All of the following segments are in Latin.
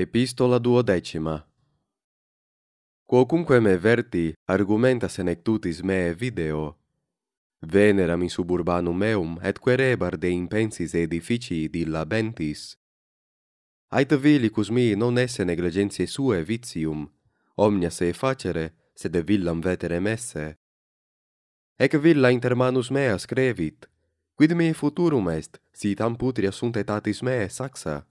Epistola duodecima. Quocumque me verti argumenta senectutis me video, veneram in suburbanum meum et querebar de impensis edificii dilla bentis. Ait vilicus mii non esse neglegentie sue vicium, omnia se facere, sed villam veterem esse. Ec villa inter manus meas crevit, quid mii futurum est, si tam putria sunt etatis mee saxa?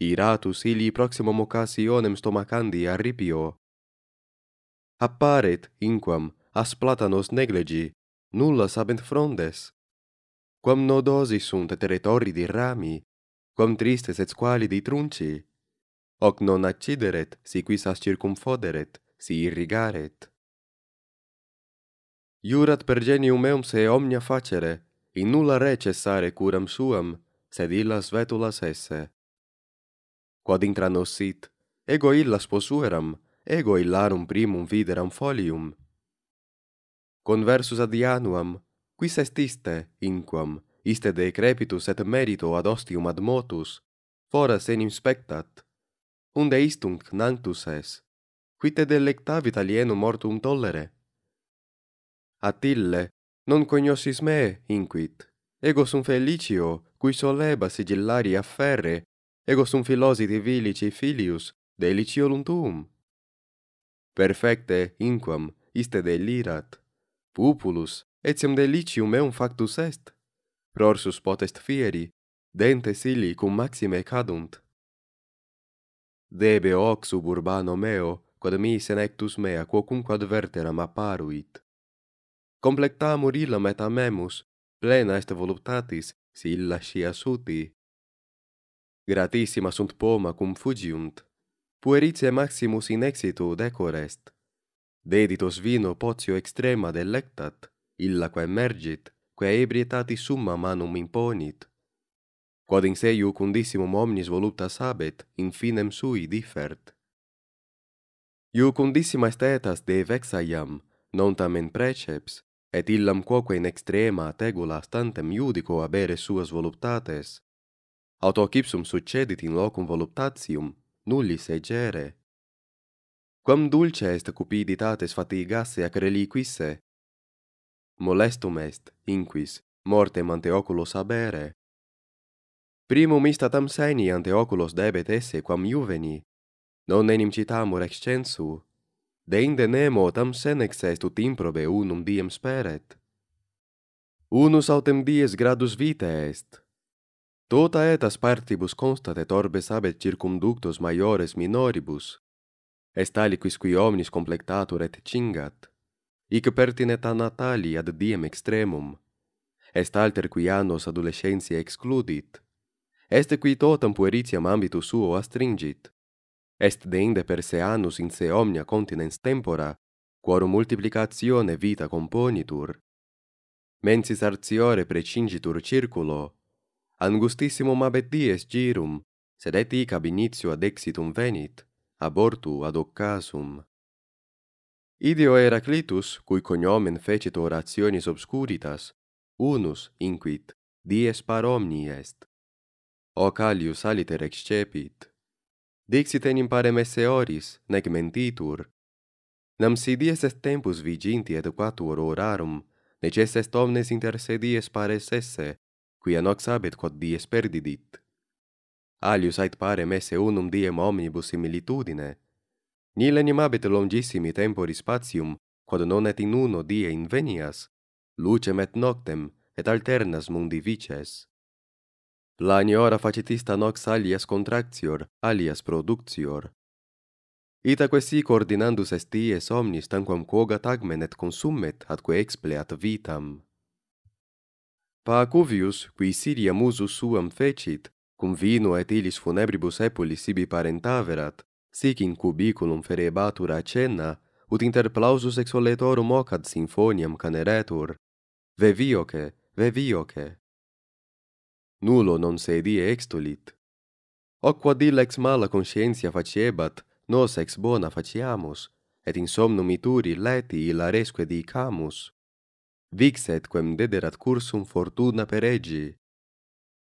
iratus ili proximum occasionem stomacandi arripio apparet inquam as platanos neglegi nulla sabent frondes quam nodosi sunt territori di rami quam tristes et squali di trunci hoc non accideret si quis as circumfoderet si irrigaret iurat per genium meum se omnia facere in nulla recessare curam suam sed illas vetulas esse quod intra nos sit, ego illas posueram, ego illarum primum videram folium. Conversus ad Januam, quis est iste, inquam, iste decrepitus et merito ad ostium ad motus, fora senim spectat? Unde istunc nantus es? Quite delectavit alienum mortum tollere? Atille, non cognosis me, inquit, ego sum felicio, cui solebas sigillari afferre ego sum filosi vilici filius de liciolum Perfecte inquam iste delirat, pupulus etiam delicium meum factus est, prorsus potest fieri, dentes illi cum maxime cadunt. Debe hoc suburbano meo, quod mi senectus mea quocunque adverteram apparuit. Complectamur illam et amemus, plena est voluptatis, si illa scia suti, gratissima sunt poma cum fugiunt, puerice maximus in exitu decorest. Deditos vino potio extrema delectat, illa quae emergit, quae ebrietati summa manum imponit. Quod in se iucundissimum omnis voluptas habet, in finem sui difert. Iucundissima est etas de iam, non tamen preceps, et illam quoque in extrema tegula stantem iudico abere suas voluptates, auto ocipsum succedit in locum voluptatium, nullis egere. Quam dulce est cupiditates fatigasse ac reliquisse? Molestum est, inquis, mortem ante oculos habere. Primum ista tam seni ante oculos debet esse quam juveni, non enim citamur excensu, deinde nemo tam senex est ut improbe unum diem speret. Unus autem dies gradus vitae est, Tota etas partibus constat et orbes habet circumductos maiores minoribus. Est aliquis qui omnis complectatur et cingat, ic pertinet a natali ad diem extremum. Est alter qui annos adolescentia excludit. Est qui totam pueritiam ambitu suo astringit. Est deinde per se annus in se omnia continens tempora, quorum multiplicatione vita componitur. Mensis arziore precingitur circulo, Angustissimum abet dies girum, sed et ic ab initio ad exitum venit, ab ortu ad occasum. Idio Heraclitus, cui cognomen fecit orationis obscuritas, unus inquit, dies par omni est. O alius aliter excepit. Dixit enim parem esse oris, nec mentitur. Nam si dies est tempus viginti et quatuor orarum, necess est omnes intercedies pares esse, quia nox abet quod dies perdidit. Alius ait parem esse unum diem omnibus similitudine. Nil enim habet longissimi tempori spatium, quod non et in uno die invenias, lucem et noctem, et alternas mundi vices. Plani ora facetista nox alias contractior, alias productior. Ita si coordinandus est dies omnis tanquam quogat tagmen et consummet atque expleat vitam. Pacuvius qui Syria musu suam fecit cum vino et illis funebribus epulis sibi parentaverat sic in cubiculum ferebatur acenna ut inter plausus exoletorum ocad sinfoniam caneretur vevioque vevioque nullo non se die extulit o quod ex mala conscientia faciebat nos ex bona faciamus et insomnum ituri leti illaresque dicamus vixet quem dederat cursum fortuna per egi.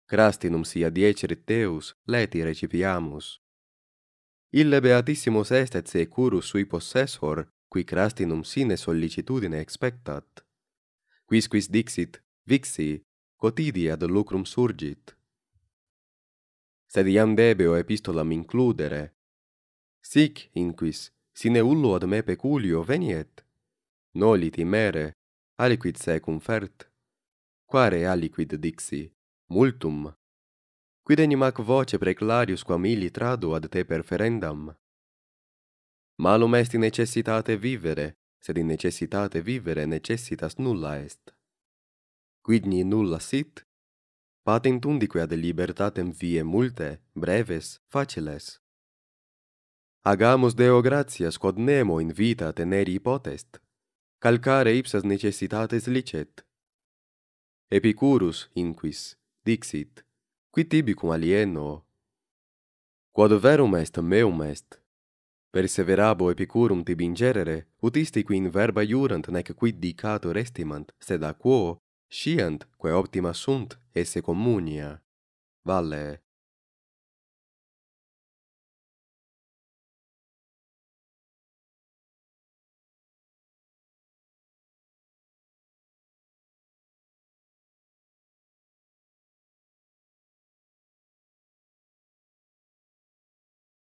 Crastinum sia dieceri teus, leti recipiamus. Ille beatissimus est et securus sui possessor, qui crastinum sine sollicitudine expectat. Quis quis dixit, vixi, cotidia de lucrum surgit. Sed iam debeo epistolam includere. Sic, inquis, sine ullo ad me peculio veniet. Noli timere, aliquid se confert quare aliquid dixi multum quid enim ac voce preclarius quam illi tradu ad te perferendam malum est in necessitate vivere sed in necessitate vivere necessitas nulla est quid ni nulla sit patent undique ad libertatem vie multe breves faciles agamus deo gratias quod nemo in vita teneri potest calcare ipsas necessitates licet. Epicurus inquis dixit, qui tibi cum alieno? Quod verum est meum est, Perseverabo epicurum tib ingerere, ut isti qui in verba iurant nec quid dicato restimant, sed a quo, sciant quae optima sunt esse communia. Valle.